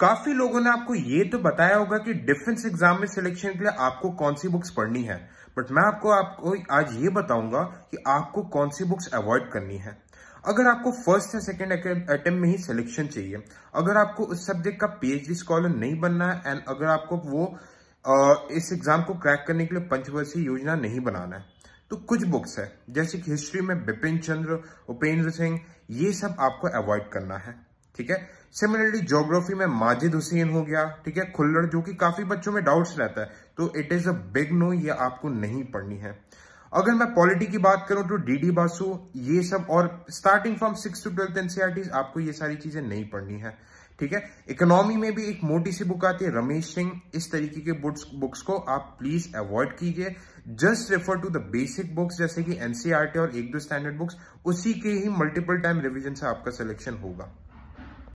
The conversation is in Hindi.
काफी लोगों ने आपको ये तो बताया होगा कि डिफेंस एग्जाम में सिलेक्शन के लिए आपको कौन सी बुक्स पढ़नी है बट मैं आपको आपको आज ये बताऊंगा कि आपको कौन सी बुक्स अवॉइड करनी है अगर आपको फर्स्ट या सेकेंड अटेम्प्ट में ही सिलेक्शन चाहिए अगर आपको उस सब्जेक्ट का पीएचडी स्कॉलर नहीं बनना है एंड अगर आपको वो आ, इस एग्जाम को क्रैक करने के लिए पंचवर्षीय योजना नहीं बनाना है तो कुछ बुक्स है जैसे कि हिस्ट्री में बिपिन चंद्र उपेंद्र सिंह ये सब आपको अवॉइड करना है ठीक है सिमिलरली ज्योग्राफी में माजिद हुसैन हो गया ठीक है खुल्लड़ जो कि काफी बच्चों में डाउट्स रहता है तो it is a big no ये आपको नहीं पढ़नी है अगर मैं पॉलिटी की बात करूं तो डीडी बासु ये सब और starting from six to twelfth NCERT आपको ये सारी चीजें नहीं पढ़नी है ठीक है इकोनॉमी में भी एक मोटी सी बुक आती है रमेश सिंह इस तरीके के बुक्स बुक्स को आप प्लीज अवॉइड कीजिए just refer to the basic books जैसे कि एनसीआरटी e और एक दो स्टैंडर्ड बुक्स उसी के ही मल्टीपल टाइम रिविजन से आपका सिलेक्शन होगा